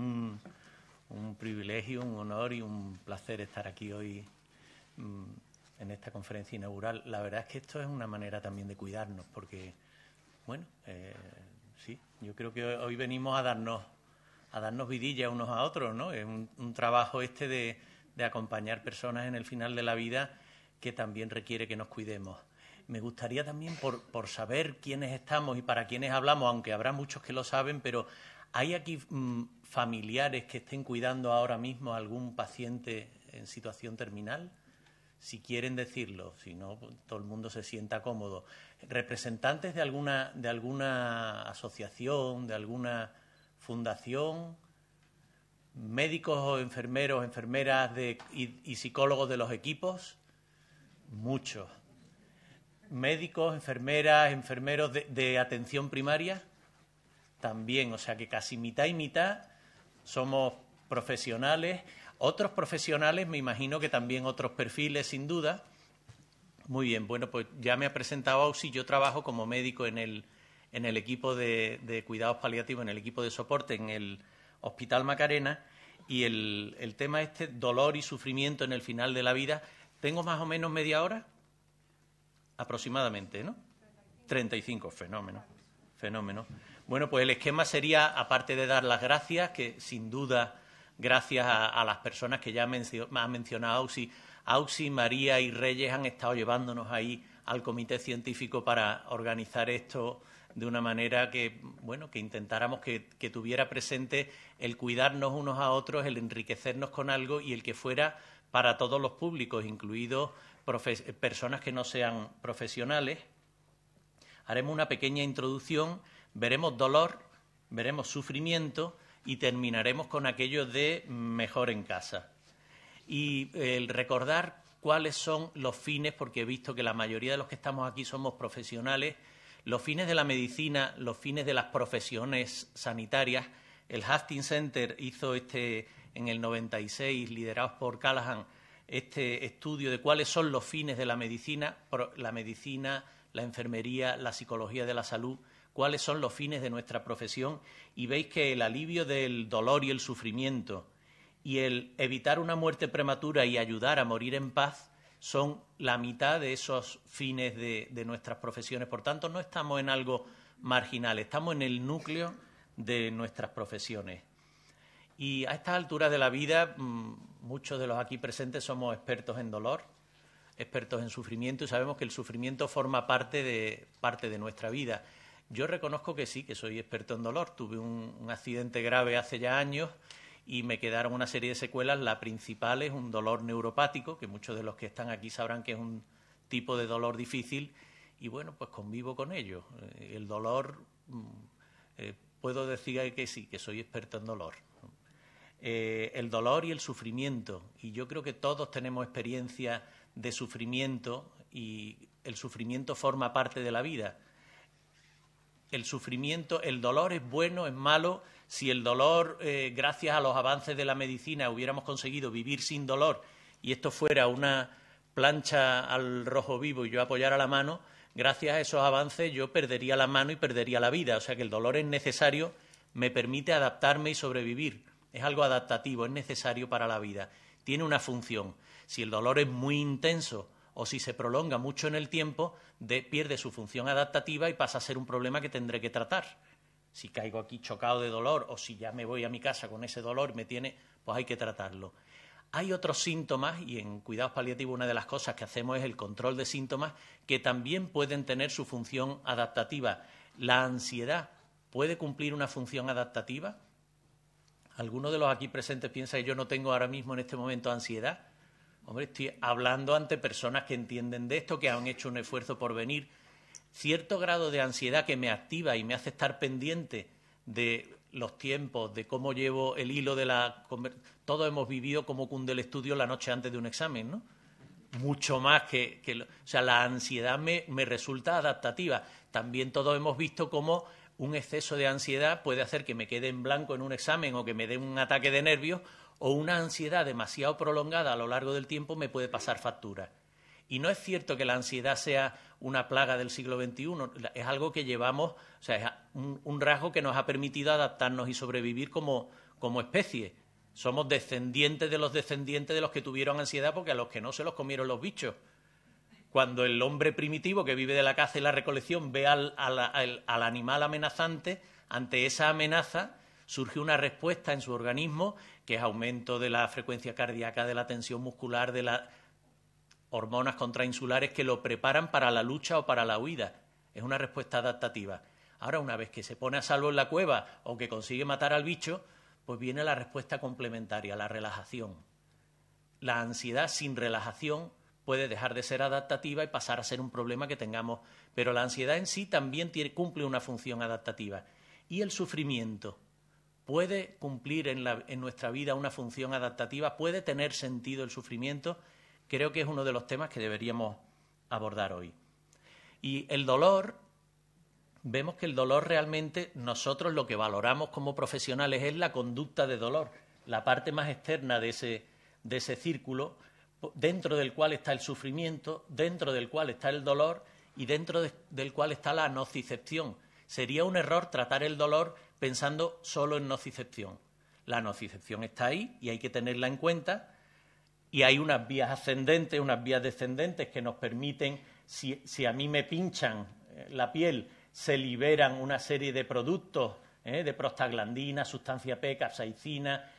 un, privilegio, un honor y un placer estar aquí hoy mm, en esta conferencia inaugural. La verdad es que esto es una manera también de cuidarnos, porque, bueno, eh, sí, yo creo que hoy venimos a darnos a darnos vidilla unos a otros, ¿no? Es un, trabajo este de, acompañar personas en el final de la vida que también requiere que nos cuidemos me gustaría también por, por, saber quiénes estamos y para quiénes hablamos, aunque habrá muchos que lo saben, pero ¿Hay aquí mm, familiares que estén cuidando ahora mismo a algún paciente en situación terminal? Si quieren decirlo, si no, pues, todo el mundo se sienta cómodo. ¿Representantes de alguna, de alguna asociación, de alguna fundación? ¿Médicos o enfermeros, enfermeras y, psicólogos de los equipos? Muchos. ¿Médicos, enfermeras, enfermeros de atención primaria? también, o sea que casi mitad y mitad somos profesionales, otros profesionales, me imagino que también otros perfiles, sin duda. Muy bien, bueno, pues ya me ha presentado si yo trabajo como médico en el, en el equipo de, cuidados paliativos, en el equipo de soporte, en el Hospital Macarena, y el, el tema este, dolor y sufrimiento en el final de la vida, tengo más o menos media hora, aproximadamente, ¿no? 35, 35 fenómeno, fenómeno. Bueno, pues el esquema sería, aparte de dar las gracias, que sin duda, gracias a, las personas que ya ha mencionado Auxi, Auxi, María y Reyes han estado llevándonos ahí al comité científico para organizar esto de una manera que, bueno, que intentáramos que, que tuviera presente el cuidarnos unos a otros, el enriquecernos con algo y el que fuera para todos los públicos, incluidos personas que no sean profesionales. Haremos una pequeña introducción veremos dolor, veremos sufrimiento y terminaremos con aquello de mejor en casa. Y eh, el recordar cuáles son los fines, porque he visto que la mayoría de los que estamos aquí somos profesionales, los fines de la medicina, los fines de las profesiones sanitarias. El Hastings Center hizo este en el 96, liderados por Callahan, este estudio de cuáles son los fines de la medicina, la medicina, la enfermería, la psicología de la salud cuáles son los fines de nuestra profesión y veis que el alivio del dolor y el sufrimiento y el evitar una muerte prematura y ayudar a morir en paz son la mitad de esos fines de, nuestras profesiones. Por tanto, no estamos en algo marginal, estamos en el núcleo de nuestras profesiones. Y a estas alturas de la vida, mm, muchos de los aquí presentes somos expertos en dolor, expertos en sufrimiento y sabemos que el sufrimiento forma parte parte de nuestra vida. Yo reconozco que sí, que soy experto en dolor. Tuve un, accidente grave hace ya años y me quedaron una serie de secuelas. La principal es un dolor neuropático, que muchos de los que están aquí sabrán que es un tipo de dolor difícil y bueno, pues convivo con ello. Eh, el dolor, mm, eh, puedo decir que sí, que soy experto en dolor. Eh, el dolor y el sufrimiento, y yo creo que todos tenemos experiencia de sufrimiento y el sufrimiento forma parte de la vida el sufrimiento, el dolor es bueno, es malo. Si el dolor, eh, gracias a los avances de la medicina, hubiéramos conseguido vivir sin dolor y esto fuera una plancha al rojo vivo y yo apoyara la mano, gracias a esos avances yo perdería la mano y perdería la vida. O sea que el dolor es necesario, me permite adaptarme y sobrevivir. Es algo adaptativo, es necesario para la vida. Tiene una función. Si el dolor es muy intenso, o si se prolonga mucho en el tiempo, pierde su función adaptativa y pasa a ser un problema que tendré que tratar. Si caigo aquí chocado de dolor o si ya me voy a mi casa con ese dolor, me tiene, pues hay que tratarlo. Hay otros síntomas y en cuidados paliativos una de las cosas que hacemos es el control de síntomas que también pueden tener su función adaptativa. La ansiedad puede cumplir una función adaptativa. Algunos de los aquí presentes piensa que yo no tengo ahora mismo en este momento ansiedad? Hombre, estoy hablando ante personas que entienden de esto, que han hecho un esfuerzo por venir. Cierto grado de ansiedad que me activa y me hace estar pendiente de los tiempos, de cómo llevo el hilo de la... Todos hemos vivido como cunde el estudio la noche antes de un examen, ¿no? Mucho más que... o sea, la ansiedad me, me resulta adaptativa. También todos hemos visto cómo un exceso de ansiedad puede hacer que me quede en blanco en un examen o que me dé un ataque de nervios o una ansiedad demasiado prolongada a lo largo del tiempo me puede pasar factura. Y no es cierto que la ansiedad sea una plaga del siglo XXI, es algo que llevamos, o sea, es un, rasgo que nos ha permitido adaptarnos y sobrevivir como, especie. Somos descendientes de los descendientes de los que tuvieron ansiedad porque a los que no se los comieron los bichos cuando el hombre primitivo que vive de la caza y la recolección ve al, animal amenazante, ante esa amenaza surge una respuesta en su organismo que es aumento de la frecuencia cardíaca, de la tensión muscular, de las hormonas contrainsulares que lo preparan para la lucha o para la huida. Es una respuesta adaptativa. Ahora, una vez que se pone a salvo en la cueva o que consigue matar al bicho, pues viene la respuesta complementaria, la relajación. La ansiedad sin relajación puede dejar de ser adaptativa y pasar a ser un problema que tengamos, pero la ansiedad en sí también cumple una función adaptativa. Y el sufrimiento, puede cumplir en, nuestra vida una función adaptativa, puede tener sentido el sufrimiento, creo que es uno de los temas que deberíamos abordar hoy. Y el dolor, vemos que el dolor realmente nosotros lo que valoramos como profesionales es la conducta de dolor, la parte más externa de ese, círculo, dentro del cual está el sufrimiento, dentro del cual está el dolor y dentro del cual está la nocicepción. Sería un error tratar el dolor pensando solo en nocicepción. La nocicepción está ahí y hay que tenerla en cuenta y hay unas vías ascendentes, unas vías descendentes que nos permiten, si, a mí me pinchan eh, la piel, se liberan una serie de productos eh, de prostaglandina, sustancia P, capsaicina,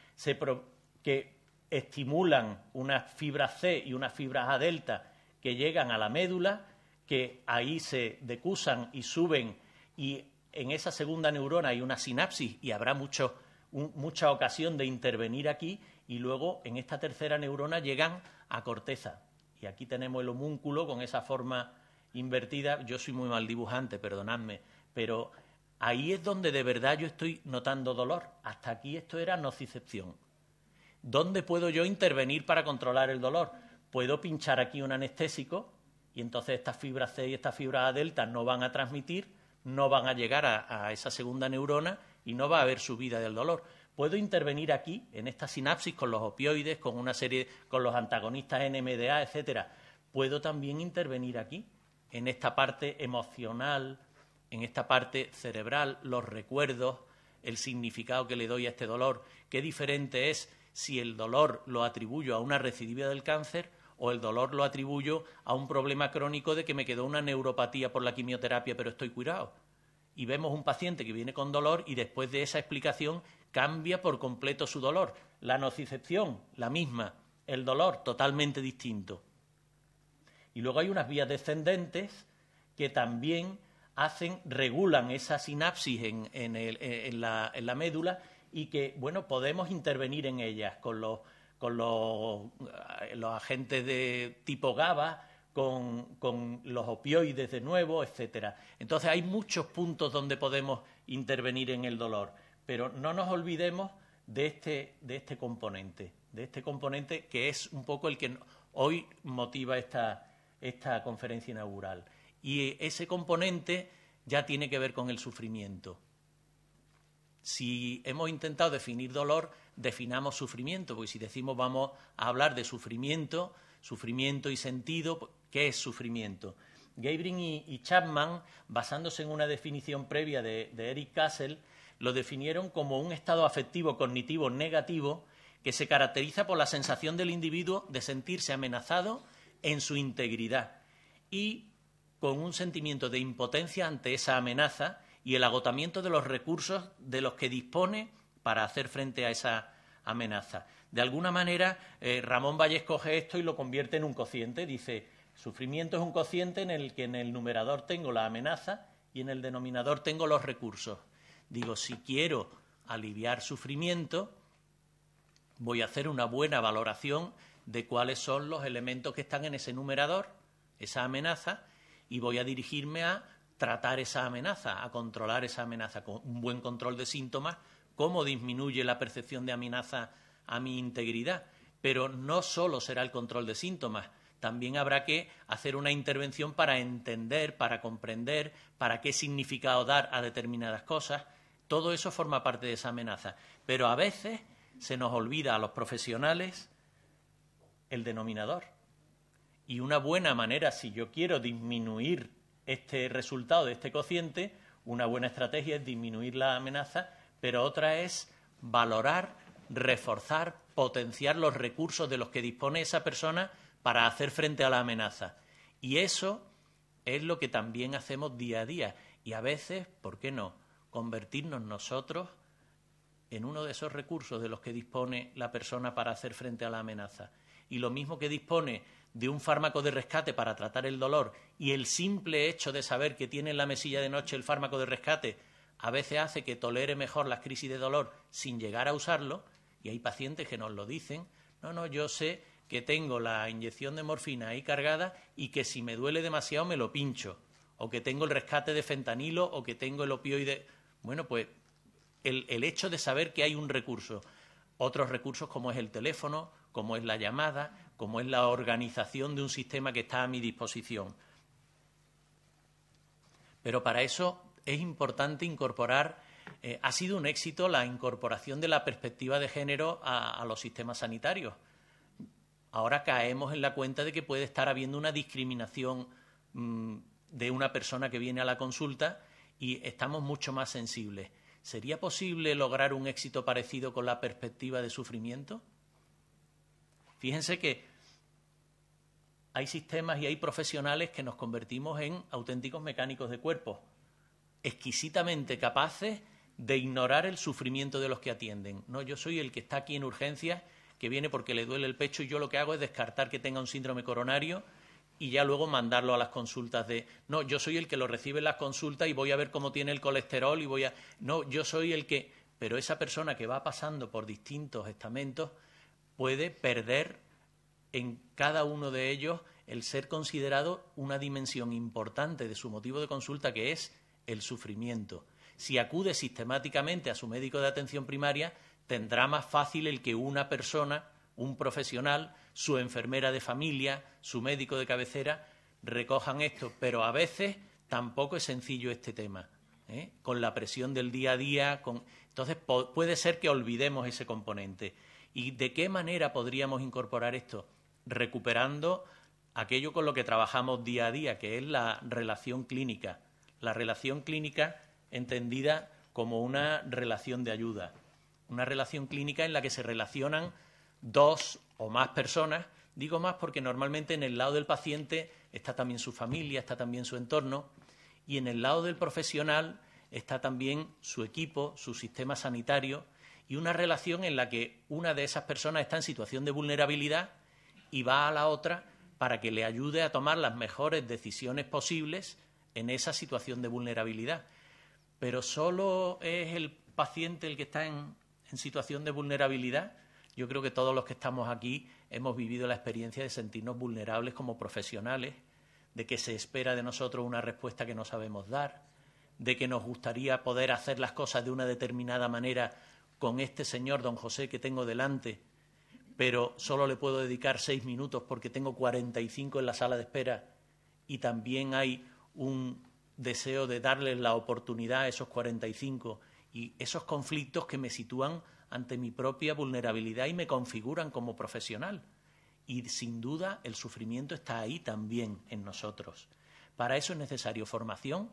que estimulan unas fibras C y unas fibras A delta que llegan a la médula, que ahí se decusan y suben y en esa segunda neurona hay una sinapsis y habrá mucho, mucha ocasión de intervenir aquí y luego en esta tercera neurona llegan a corteza. Y aquí tenemos el homúnculo con esa forma invertida. Yo soy muy mal dibujante, perdonadme, pero ahí es donde de verdad yo estoy notando dolor. Hasta aquí esto era nocicepción. ¿Dónde puedo yo intervenir para controlar el dolor? Puedo pinchar aquí un anestésico y entonces estas fibras C y estas fibras A delta no van a transmitir no van a llegar a, esa segunda neurona y no va a haber subida del dolor puedo intervenir aquí, en esta sinapsis, con los opioides, con una serie, con los antagonistas NMDA, etcétera. Puedo también intervenir aquí, en esta parte emocional, en esta parte cerebral, los recuerdos, el significado que le doy a este dolor, qué diferente es si el dolor lo atribuyo a una recidiva del cáncer o el dolor lo atribuyo a un problema crónico de que me quedó una neuropatía por la quimioterapia, pero estoy curado. Y vemos un paciente que viene con dolor y después de esa explicación cambia por completo su dolor. La nocicepción, la misma. El dolor, totalmente distinto. Y luego hay unas vías descendentes que también hacen, regulan esa sinapsis en, en la médula y que, bueno, podemos intervenir en ellas con los con eh, los, agentes de tipo GABA, con, con, los opioides de nuevo, etcétera. Entonces hay muchos puntos donde podemos intervenir en el dolor, pero no nos olvidemos de este, de este componente, de este componente que es un poco el que hoy motiva esta, esta conferencia inaugural. Y ese componente ya tiene que ver con el sufrimiento. Si hemos intentado definir dolor, definamos sufrimiento, porque si decimos vamos a hablar de sufrimiento, sufrimiento y sentido, pues, ¿qué es sufrimiento? Gabriel y, Chapman, basándose en una definición previa de, Eric Kassel... lo definieron como un estado afectivo cognitivo negativo que se caracteriza por la sensación del individuo de sentirse amenazado en su integridad y con un sentimiento de impotencia ante esa amenaza y el agotamiento de los recursos de los que dispone para hacer frente a esa amenaza. De alguna manera, eh, Ramón Valles coge esto y lo convierte en un cociente. Dice, sufrimiento es un cociente en el que en el numerador tengo la amenaza y en el denominador tengo los recursos. Digo, si quiero aliviar sufrimiento, voy a hacer una buena valoración de cuáles son los elementos que están en ese numerador, esa amenaza, y voy a dirigirme a tratar esa amenaza, a controlar esa amenaza con un buen control de síntomas cómo disminuye la percepción de amenaza a mi integridad. Pero no solo será el control de síntomas, también habrá que hacer una intervención para entender, para comprender, para qué significado dar a determinadas cosas. Todo eso forma parte de esa amenaza. Pero a veces se nos olvida a los profesionales el denominador. Y una buena manera, si yo quiero disminuir este resultado de este cociente, una buena estrategia es disminuir la amenaza pero otra es valorar, reforzar, potenciar los recursos de los que dispone esa persona para hacer frente a la amenaza. Y eso es lo que también hacemos día a día. Y a veces, ¿por qué no? Convertirnos nosotros en uno de esos recursos de los que dispone la persona para hacer frente a la amenaza. Y lo mismo que dispone de un fármaco de rescate para tratar el dolor y el simple hecho de saber que tiene en la mesilla de noche el fármaco de rescate a veces hace que tolere mejor las crisis de dolor sin llegar a usarlo, y hay pacientes que nos lo dicen, no, no, yo sé que tengo la inyección de morfina ahí cargada y que si me duele demasiado me lo pincho, o que tengo el rescate de fentanilo, o que tengo el opioide. Bueno, pues el, el hecho de saber que hay un recurso, otros recursos como es el teléfono, como es la llamada, como es la organización de un sistema que está a mi disposición. Pero para eso es importante incorporar, eh, ha sido un éxito la incorporación de la perspectiva de género a, los sistemas sanitarios. Ahora caemos en la cuenta de que puede estar habiendo una discriminación mm, de una persona que viene a la consulta y estamos mucho más sensibles. ¿Sería posible lograr un éxito parecido con la perspectiva de sufrimiento? Fíjense que hay sistemas y hay profesionales que nos convertimos en auténticos mecánicos de cuerpo exquisitamente capaces de ignorar el sufrimiento de los que atienden. No, yo soy el que está aquí en urgencia que viene porque le duele el pecho y yo lo que hago es descartar que tenga un síndrome coronario y ya luego mandarlo a las consultas de no, yo soy el que lo recibe en las consultas y voy a ver cómo tiene el colesterol y voy a no, yo soy el que pero esa persona que va pasando por distintos estamentos puede perder en cada uno de ellos el ser considerado una dimensión importante de su motivo de consulta que es el sufrimiento. Si acude sistemáticamente a su médico de atención primaria, tendrá más fácil el que una persona, un profesional, su enfermera de familia, su médico de cabecera, recojan esto. Pero a veces tampoco es sencillo este tema. ¿eh? Con la presión del día a día, con... entonces puede ser que olvidemos ese componente. ¿Y de qué manera podríamos incorporar esto? Recuperando aquello con lo que trabajamos día a día, que es la relación clínica la relación clínica entendida como una relación de ayuda, una relación clínica en la que se relacionan dos o más personas. Digo más porque normalmente en el lado del paciente está también su familia, está también su entorno y en el lado del profesional está también su equipo, su sistema sanitario y una relación en la que una de esas personas está en situación de vulnerabilidad y va a la otra para que le ayude a tomar las mejores decisiones posibles en esa situación de vulnerabilidad. Pero solo es el paciente el que está en, situación de vulnerabilidad. Yo creo que todos los que estamos aquí hemos vivido la experiencia de sentirnos vulnerables como profesionales, de que se espera de nosotros una respuesta que no sabemos dar, de que nos gustaría poder hacer las cosas de una determinada manera con este señor don José que tengo delante, pero solo le puedo dedicar seis minutos porque tengo cuarenta y cinco en la sala de espera y también hay un deseo de darles la oportunidad a esos 45 y esos conflictos que me sitúan ante mi propia vulnerabilidad y me configuran como profesional. Y sin duda el sufrimiento está ahí también en nosotros. Para eso es necesario formación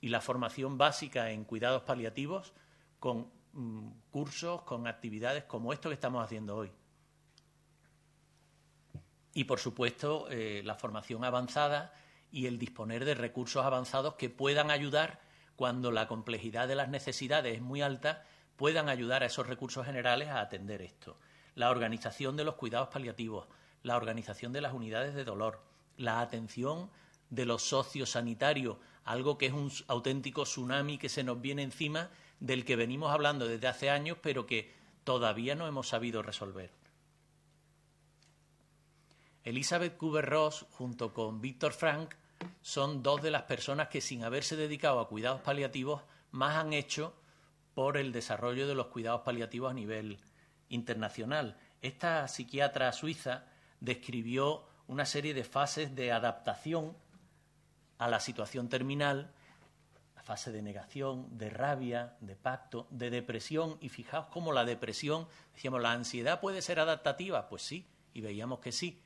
y la formación básica en cuidados paliativos con mm, cursos, con actividades como esto que estamos haciendo hoy. Y por supuesto eh, la formación avanzada y el disponer de recursos avanzados que puedan ayudar cuando la complejidad de las necesidades es muy alta, puedan ayudar a esos recursos generales a atender esto. La organización de los cuidados paliativos, la organización de las unidades de dolor, la atención de los socios sanitarios algo que es un auténtico tsunami que se nos viene encima, del que venimos hablando desde hace años, pero que todavía no hemos sabido resolver. Elizabeth Kuber-Ross, junto con Víctor Frank, son dos de las personas que sin haberse dedicado a cuidados paliativos más han hecho por el desarrollo de los cuidados paliativos a nivel internacional. Esta psiquiatra suiza describió una serie de fases de adaptación a la situación terminal, la fase de negación, de rabia, de pacto, de depresión, y fijaos cómo la depresión, decíamos, la ansiedad puede ser adaptativa, pues sí, y veíamos que sí,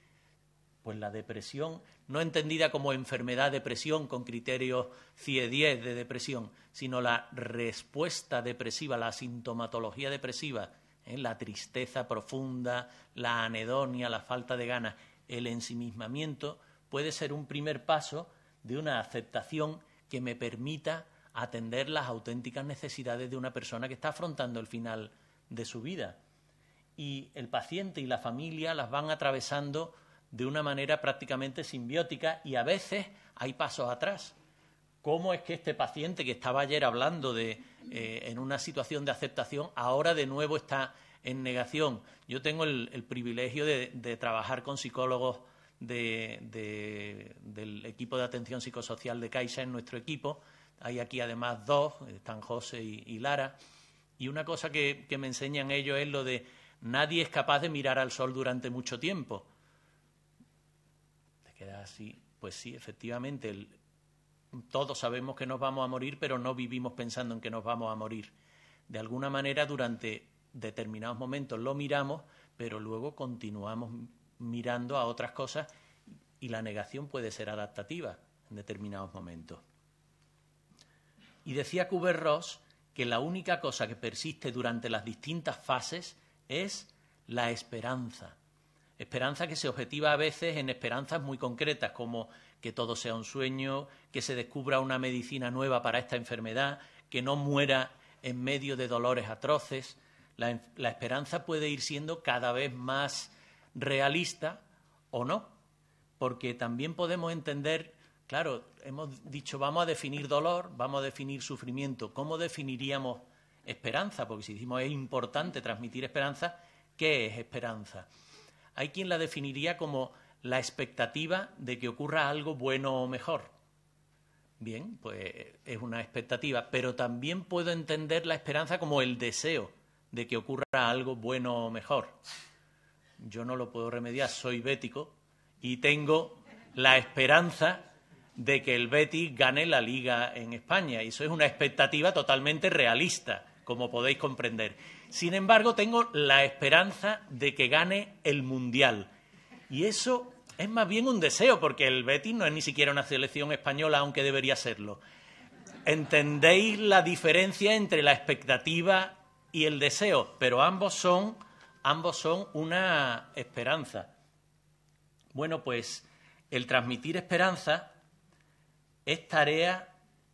pues la depresión, no entendida como enfermedad depresión con criterios CIE-10 de depresión, sino la respuesta depresiva, la sintomatología depresiva, ¿eh? la tristeza profunda, la anedonia, la falta de ganas, el ensimismamiento, puede ser un primer paso de una aceptación que me permita atender las auténticas necesidades de una persona que está afrontando el final de su vida. Y el paciente y la familia las van atravesando de una manera prácticamente simbiótica y a veces hay pasos atrás. ¿Cómo es que este paciente que estaba ayer hablando de eh, en una situación de aceptación ahora de nuevo está en negación? Yo tengo el, privilegio de, trabajar con psicólogos de, del equipo de atención psicosocial de Caixa en nuestro equipo. Hay aquí además dos, están José y, Lara. Y una cosa que, que, me enseñan ellos es lo de nadie es capaz de mirar al sol durante mucho tiempo. Pues sí, efectivamente, todos sabemos que nos vamos a morir, pero no vivimos pensando en que nos vamos a morir. De alguna manera, durante determinados momentos lo miramos, pero luego continuamos mirando a otras cosas y la negación puede ser adaptativa en determinados momentos. Y decía Kubert-Ross que la única cosa que persiste durante las distintas fases es la esperanza. Esperanza que se objetiva a veces en esperanzas muy concretas, como que todo sea un sueño, que se descubra una medicina nueva para esta enfermedad, que no muera en medio de dolores atroces. La, esperanza puede ir siendo cada vez más realista o no, porque también podemos entender, claro, hemos dicho vamos a definir dolor, vamos a definir sufrimiento, ¿cómo definiríamos esperanza? Porque si decimos es importante transmitir esperanza, ¿qué es esperanza? Hay quien la definiría como la expectativa de que ocurra algo bueno o mejor. Bien, pues es una expectativa, pero también puedo entender la esperanza como el deseo de que ocurra algo bueno o mejor. Yo no lo puedo remediar, soy bético y tengo la esperanza de que el Betis gane la liga en España. Y eso es una expectativa totalmente realista, como podéis comprender. Sin embargo, tengo la esperanza de que gane el Mundial. Y eso es más bien un deseo, porque el Betis no es ni siquiera una selección española, aunque debería serlo. ¿Entendéis la diferencia entre la expectativa y el deseo? Pero ambos son, ambos son una esperanza. Bueno, pues el transmitir esperanza es tarea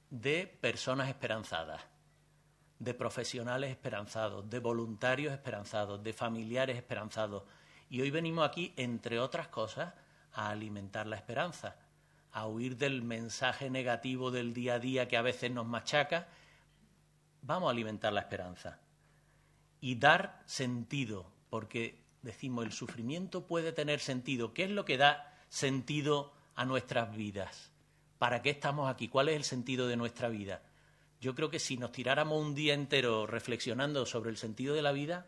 de personas esperanzadas de profesionales esperanzados, de voluntarios esperanzados, de familiares esperanzados. Y hoy venimos aquí, entre otras cosas, a alimentar la esperanza, a huir del mensaje negativo del día a día que a veces nos machaca. Vamos a alimentar la esperanza y dar sentido, porque decimos, el sufrimiento puede tener sentido. ¿Qué es lo que da sentido a nuestras vidas? ¿Para qué estamos aquí? ¿Cuál es el sentido de nuestra vida? Yo creo que si nos tiráramos un día entero reflexionando sobre el sentido de la vida,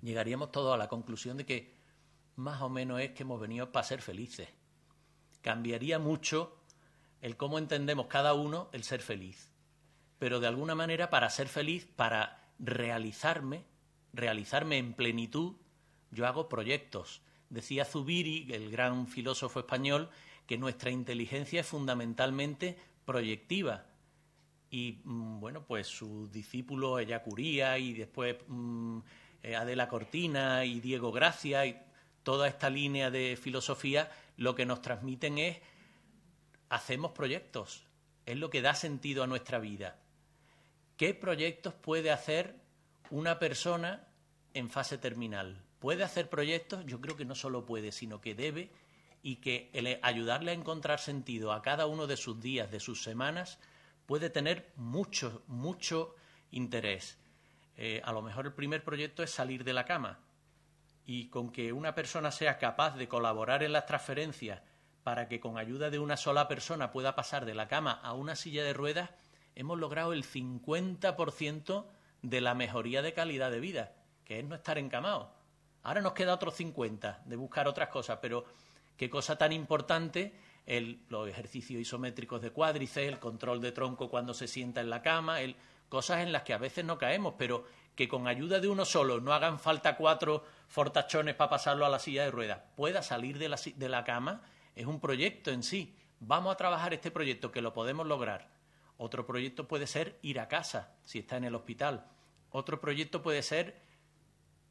llegaríamos todos a la conclusión de que más o menos es que hemos venido para ser felices. Cambiaría mucho el cómo entendemos cada uno el ser feliz. Pero de alguna manera, para ser feliz, para realizarme, realizarme en plenitud, yo hago proyectos. Decía Zubiri, el gran filósofo español, que nuestra inteligencia es fundamentalmente proyectiva. Y mm, bueno, pues sus discípulos, ella Curía y después mm, eh, Adela Cortina y Diego Gracia y toda esta línea de filosofía, lo que nos transmiten es hacemos proyectos, es lo que da sentido a nuestra vida. ¿Qué proyectos puede hacer una persona en fase terminal? ¿Puede hacer proyectos? Yo creo que no solo puede, sino que debe y que ayudarle a encontrar sentido a cada uno de sus días, de sus semanas, puede tener mucho, mucho interés. Eh, a lo mejor el primer proyecto es salir de la cama y con que una persona sea capaz de colaborar en las transferencias para que con ayuda de una sola persona pueda pasar de la cama a una silla de ruedas, hemos logrado el 50% de la mejoría de calidad de vida, que es no estar encamado. Ahora nos queda otro 50 de buscar otras cosas, pero Qué cosa tan importante el, los ejercicios isométricos de cuádriceps, el control de tronco cuando se sienta en la cama, el, cosas en las que a veces no caemos, pero que con ayuda de uno solo no hagan falta cuatro fortachones para pasarlo a la silla de ruedas, pueda salir de la, de la cama, es un proyecto en sí. Vamos a trabajar este proyecto que lo podemos lograr. Otro proyecto puede ser ir a casa si está en el hospital. Otro proyecto puede ser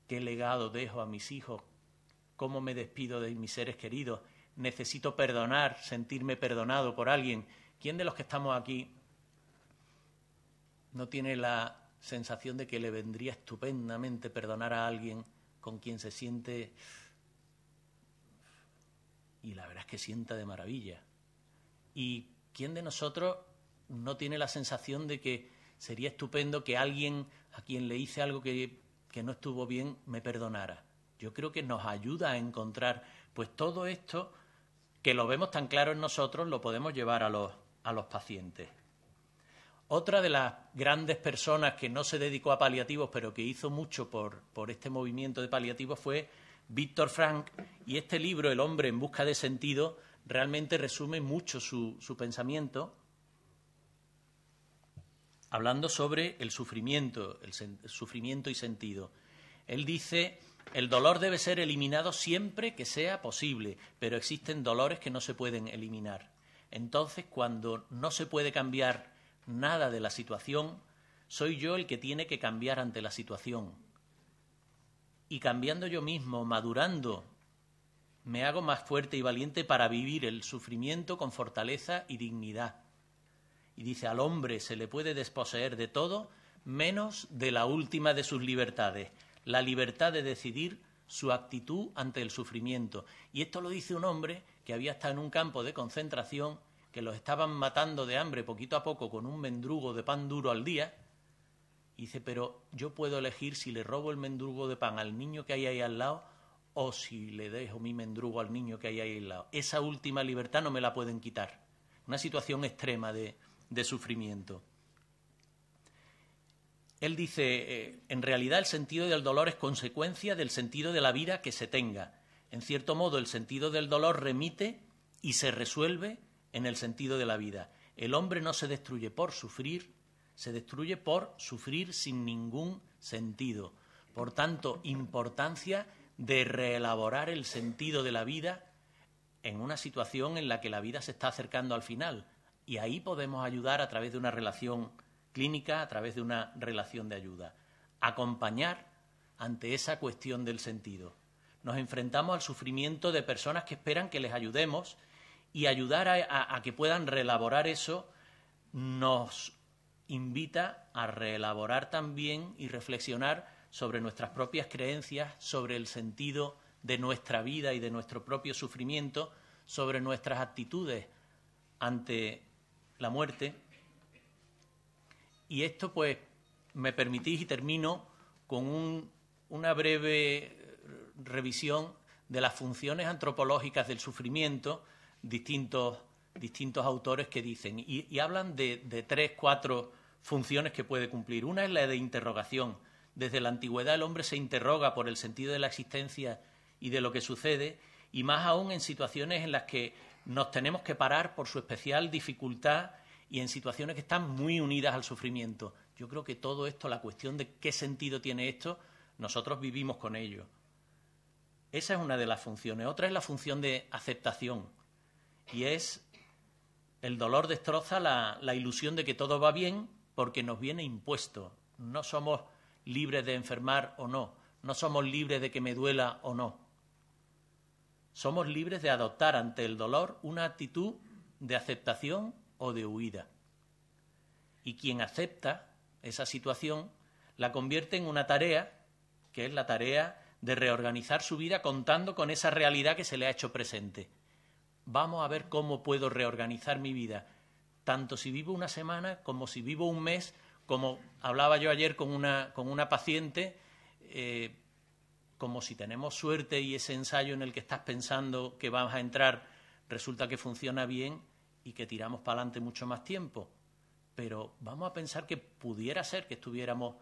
qué legado dejo a mis hijos, cómo me despido de mis seres queridos, necesito perdonar, sentirme perdonado por alguien. ¿Quién de los que estamos aquí no tiene la sensación de que le vendría estupendamente perdonar a alguien con quien se siente... Y la verdad es que sienta de maravilla. ¿Y quién de nosotros no tiene la sensación de que sería estupendo que alguien a quien le hice algo que, que no estuvo bien me perdonara? yo creo que nos ayuda a encontrar, pues todo esto que lo vemos tan claro en nosotros, lo podemos llevar a los, pacientes. Otra de las grandes personas que no se dedicó a paliativos, pero que hizo mucho por, este movimiento de paliativos fue Víctor Frank, y este libro, El hombre en busca de sentido, realmente resume mucho su, pensamiento, hablando sobre el sufrimiento, el sufrimiento y sentido. Él dice el dolor debe ser eliminado siempre que sea posible, pero existen dolores que no se pueden eliminar. Entonces, cuando no se puede cambiar nada de la situación, soy yo el que tiene que cambiar ante la situación. Y cambiando yo mismo, madurando, me hago más fuerte y valiente para vivir el sufrimiento con fortaleza y dignidad. Y dice, al hombre se le puede desposeer de todo menos de la última de sus libertades, la libertad de decidir su actitud ante el sufrimiento. Y esto lo dice un hombre que había estado en un campo de concentración, que los estaban matando de hambre poquito a poco con un mendrugo de pan duro al día. dice, pero yo puedo elegir si le robo el mendrugo de pan al niño que hay ahí al lado o si le dejo mi mendrugo al niño que hay ahí al lado. Esa última libertad no me la pueden quitar. Una situación extrema de, de sufrimiento. Él dice, eh, en realidad el sentido del dolor es consecuencia del sentido de la vida que se tenga. En cierto modo, el sentido del dolor remite y se resuelve en el sentido de la vida. El hombre no se destruye por sufrir, se destruye por sufrir sin ningún sentido. Por tanto, importancia de reelaborar el sentido de la vida en una situación en la que la vida se está acercando al final. Y ahí podemos ayudar a través de una relación clínica a través de una relación de ayuda. Acompañar ante esa cuestión del sentido. Nos enfrentamos al sufrimiento de personas que esperan que les ayudemos y ayudar a, que puedan reelaborar eso nos invita a reelaborar también y reflexionar sobre nuestras propias creencias, sobre el sentido de nuestra vida y de nuestro propio sufrimiento, sobre nuestras actitudes ante la muerte y esto, pues, me permitís y termino con una breve revisión de las funciones antropológicas del sufrimiento, distintos, autores que dicen, y, hablan de, de, tres, cuatro funciones que puede cumplir. Una es la de interrogación. Desde la antigüedad el hombre se interroga por el sentido de la existencia y de lo que sucede, y más aún en situaciones en las que nos tenemos que parar por su especial dificultad y en situaciones que están muy unidas al sufrimiento. Yo creo que todo esto, la cuestión de qué sentido tiene esto, nosotros vivimos con ello. Esa es una de las funciones. Otra es la función de aceptación. Y es el dolor destroza la, ilusión de que todo va bien porque nos viene impuesto. No somos libres de enfermar o no. No somos libres de que me duela o no. Somos libres de adoptar ante el dolor una actitud de aceptación o de huida. Y quien acepta esa situación la convierte en una tarea, que es la tarea de reorganizar su vida contando con esa realidad que se le ha hecho presente. Vamos a ver cómo puedo reorganizar mi vida, tanto si vivo una semana como si vivo un mes, como hablaba yo ayer con una, paciente, eh, como si tenemos suerte y ese ensayo en el que estás pensando que vas a entrar resulta que funciona bien, y que tiramos para adelante mucho más tiempo. Pero vamos a pensar que pudiera ser que estuviéramos,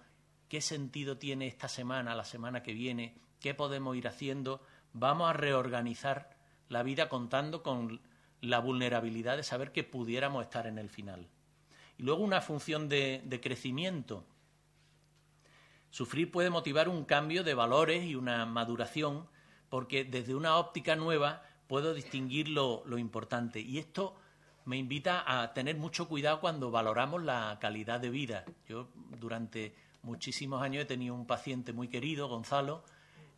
¿qué sentido tiene esta semana, la semana que viene? ¿Qué podemos ir haciendo? Vamos a reorganizar la vida contando con la vulnerabilidad de saber que pudiéramos estar en el final. Y luego una función de, crecimiento. Sufrir puede motivar un cambio de valores y una maduración, porque desde una óptica nueva puedo distinguir lo, lo importante. Y esto me invita a tener mucho cuidado cuando valoramos la calidad de vida. Yo durante muchísimos años he tenido un paciente muy querido, Gonzalo,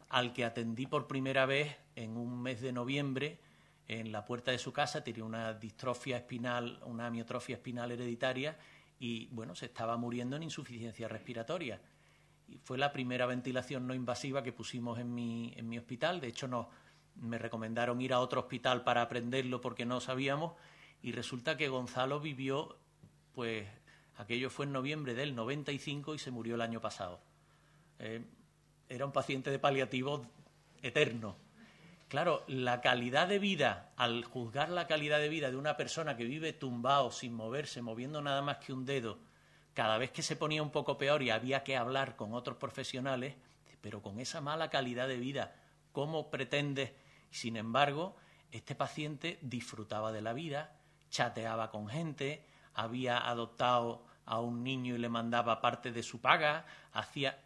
al que atendí por primera vez en un mes de noviembre en la puerta de su casa, tenía una distrofia espinal, una amiotrofia espinal hereditaria y bueno, se estaba muriendo en insuficiencia respiratoria. Y fue la primera ventilación no invasiva que pusimos en mi, hospital. De hecho, me recomendaron ir a otro hospital para aprenderlo porque no sabíamos y resulta que Gonzalo vivió, pues aquello fue en noviembre del 95 y se murió el año pasado. Eh, era un paciente de paliativo eterno. Claro, la calidad de vida, al juzgar la calidad de vida de una persona que vive tumbado, sin moverse, moviendo nada más que un dedo, cada vez que se ponía un poco peor y había que hablar con otros profesionales, pero con esa mala calidad de vida, ¿cómo pretende? Sin embargo, este paciente disfrutaba de la vida, chateaba con gente, había adoptado a un niño y le mandaba parte de su paga, hacía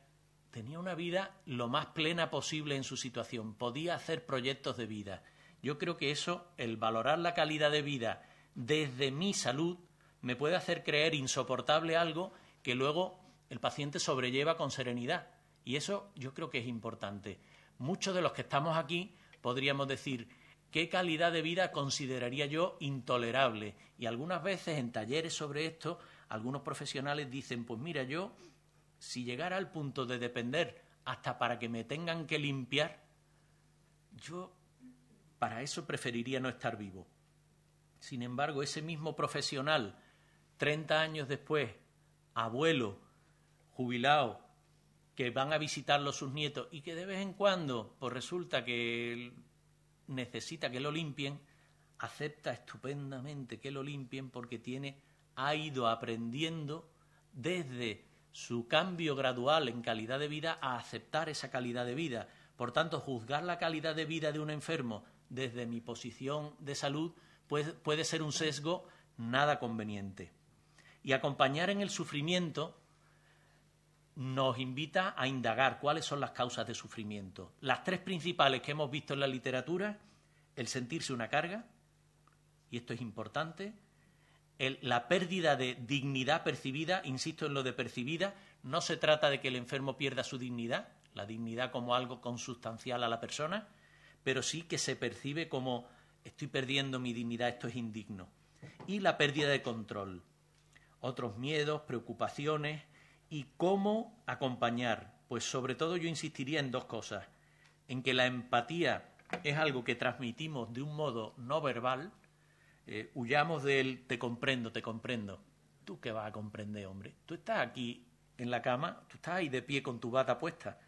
tenía una vida lo más plena posible en su situación, podía hacer proyectos de vida. Yo creo que eso, el valorar la calidad de vida desde mi salud, me puede hacer creer insoportable algo que luego el paciente sobrelleva con serenidad. Y eso yo creo que es importante. Muchos de los que estamos aquí podríamos decir, ¿Qué calidad de vida consideraría yo intolerable? Y algunas veces en talleres sobre esto, algunos profesionales dicen, pues mira, yo si llegara al punto de depender hasta para que me tengan que limpiar, yo para eso preferiría no estar vivo. Sin embargo, ese mismo profesional, 30 años después, abuelo, jubilado, que van a visitarlo sus nietos y que de vez en cuando, pues resulta que necesita que lo limpien, acepta estupendamente que lo limpien porque tiene, ha ido aprendiendo desde su cambio gradual en calidad de vida a aceptar esa calidad de vida. Por tanto, juzgar la calidad de vida de un enfermo desde mi posición de salud puede, puede ser un sesgo nada conveniente. Y acompañar en el sufrimiento nos invita a indagar cuáles son las causas de sufrimiento. Las tres principales que hemos visto en la literatura, el sentirse una carga, y esto es importante, la pérdida de dignidad percibida, insisto en lo de percibida, no se trata de que el enfermo pierda su dignidad, la dignidad como algo consustancial a la persona, pero sí que se percibe como estoy perdiendo mi dignidad, esto es indigno. Y la pérdida de control, otros miedos, preocupaciones, y cómo acompañar. Pues sobre todo yo insistiría en dos cosas, en que la empatía es algo que transmitimos de un modo no verbal, eh, huyamos del te comprendo, te comprendo. ¿Tú qué vas a comprender, hombre? Tú estás aquí en la cama, tú estás ahí de pie con tu bata puesta.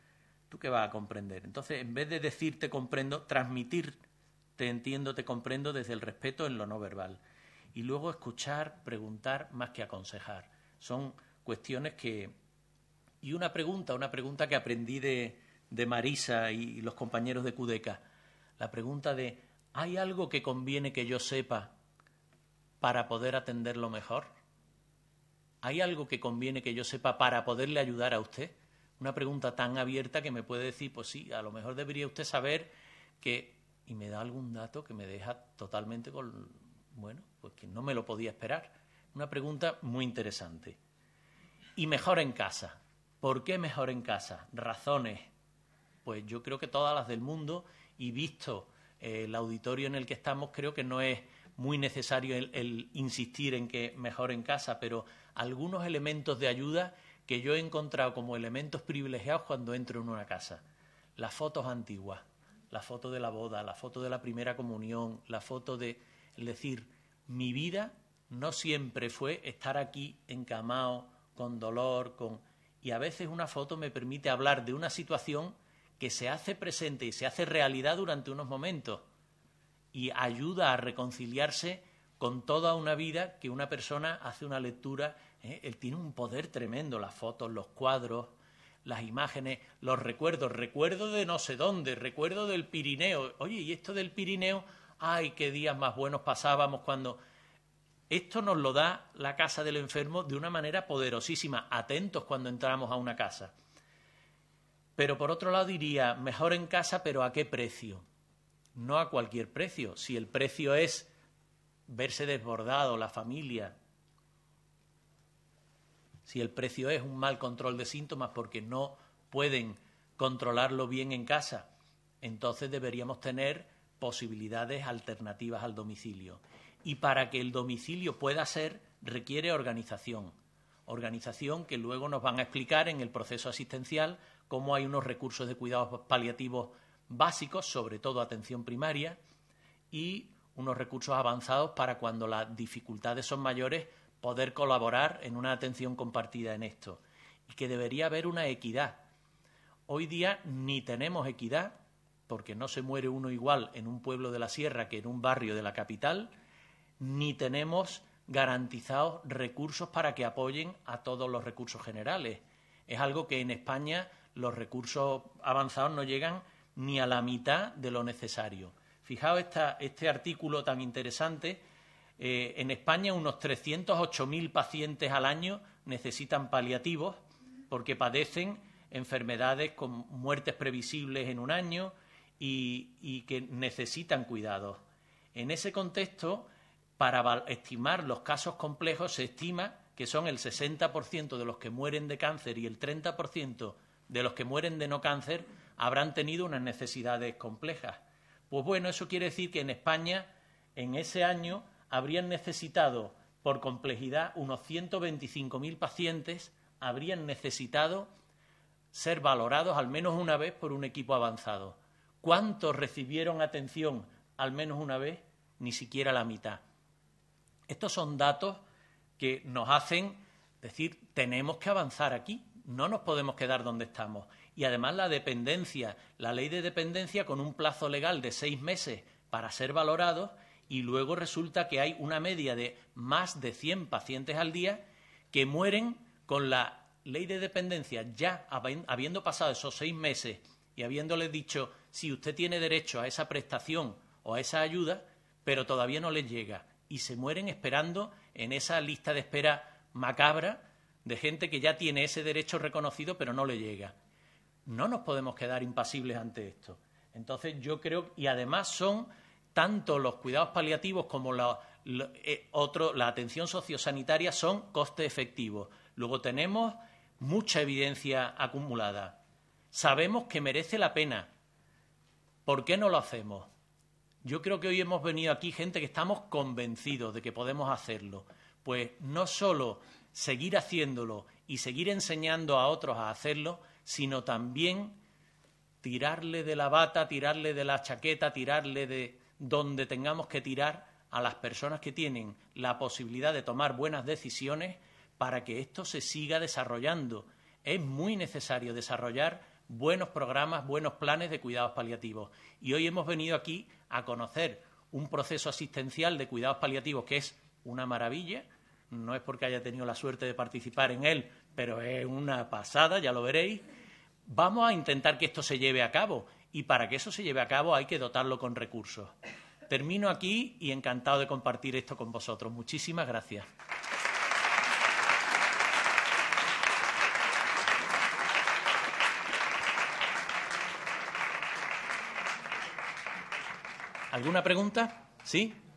¿Tú qué vas a comprender? Entonces, en vez de decir te comprendo, transmitir te entiendo, te comprendo desde el respeto en lo no verbal. Y luego escuchar, preguntar más que aconsejar. Son cuestiones que... Y una pregunta, una pregunta que aprendí de, Marisa y los compañeros de Cudeca. La pregunta de, ¿hay algo que conviene que yo sepa para poder atenderlo mejor? ¿Hay algo que conviene que yo sepa para poderle ayudar a usted? Una pregunta tan abierta que me puede decir, pues sí, a lo mejor debería usted saber que... Y me da algún dato que me deja totalmente con... Bueno, pues que no me lo podía esperar. Una pregunta muy interesante. Y mejor en casa. ¿Por qué mejor en casa? Razones. Pues yo creo que todas las del mundo y visto eh, el auditorio en el que estamos, creo que no es muy necesario el, insistir en que mejor en casa, pero algunos elementos de ayuda que yo he encontrado como elementos privilegiados cuando entro en una casa. Las fotos antiguas, la foto de la boda, la foto de la primera comunión, la foto de... decir, mi vida no siempre fue estar aquí encamado, con dolor, con... Y a veces una foto me permite hablar de una situación que se hace presente y se hace realidad durante unos momentos y ayuda a reconciliarse con toda una vida que una persona hace una lectura. ¿eh? Él tiene un poder tremendo, las fotos, los cuadros, las imágenes, los recuerdos, recuerdo de no sé dónde, recuerdo del Pirineo. Oye, ¿y esto del Pirineo? Ay, qué días más buenos pasábamos cuando esto nos lo da la casa del enfermo de una manera poderosísima, atentos cuando entramos a una casa. Pero por otro lado diría, mejor en casa, pero ¿a qué precio? No a cualquier precio. Si el precio es verse desbordado, la familia, si el precio es un mal control de síntomas porque no pueden controlarlo bien en casa, entonces deberíamos tener posibilidades alternativas al domicilio. Y para que el domicilio pueda ser, requiere organización. Organización que luego nos van a explicar en el proceso asistencial cómo hay unos recursos de cuidados paliativos básicos, sobre todo atención primaria, y unos recursos avanzados para cuando las dificultades son mayores poder colaborar en una atención compartida en esto. Y que debería haber una equidad. Hoy día ni tenemos equidad, porque no se muere uno igual en un pueblo de la sierra que en un barrio de la capital, ni tenemos garantizados recursos para que apoyen a todos los recursos generales. Es algo que en España los recursos avanzados no llegan ni a la mitad de lo necesario. Fijaos este artículo tan interesante. Eh, en España unos 308.000 pacientes al año necesitan paliativos porque padecen enfermedades con muertes previsibles en un año y que necesitan cuidados. En ese contexto, para estimar los casos complejos se estima que son el 60% de los que mueren de cáncer y el 30% de los que mueren de no cáncer habrán tenido unas necesidades complejas. Pues bueno, eso quiere decir que en España en ese año habrían necesitado por complejidad unos 125.000 pacientes habrían necesitado ser valorados al menos una vez por un equipo avanzado. ¿Cuántos recibieron atención al menos una vez? Ni siquiera la mitad. Estos son datos que nos hacen decir, tenemos que avanzar aquí, no nos podemos quedar donde estamos. Y además la dependencia, la ley de dependencia con un plazo legal de seis meses para ser valorado y luego resulta que hay una media de más de 100 pacientes al día que mueren con la ley de dependencia ya habiendo pasado esos seis meses y habiéndoles dicho si usted tiene derecho a esa prestación o a esa ayuda, pero todavía no les llega y se mueren esperando en esa lista de espera macabra de gente que ya tiene ese derecho reconocido pero no le llega. No nos podemos quedar impasibles ante esto. Entonces yo creo, y además son tanto los cuidados paliativos como la, eh, atención sociosanitaria son coste efectivos Luego tenemos mucha evidencia acumulada. Sabemos que merece la pena. ¿Por qué no lo hacemos? Yo creo que hoy hemos venido aquí gente que estamos convencidos de que podemos hacerlo. Pues no solo seguir haciéndolo y seguir enseñando a otros a hacerlo, sino también tirarle de la bata, tirarle de la chaqueta, tirarle de donde tengamos que tirar a las personas que tienen la posibilidad de tomar buenas decisiones para que esto se siga desarrollando. Es muy necesario desarrollar buenos programas, buenos planes de cuidados paliativos. Y hoy hemos venido aquí a conocer un proceso asistencial de cuidados paliativos que es una maravilla. No es porque haya tenido la suerte de participar en él, pero es una pasada, ya lo veréis. Vamos a intentar que esto se lleve a cabo y para que eso se lleve a cabo hay que dotarlo con recursos. Termino aquí y encantado de compartir esto con vosotros. Muchísimas gracias. ¿Alguna pregunta? ¿Sí?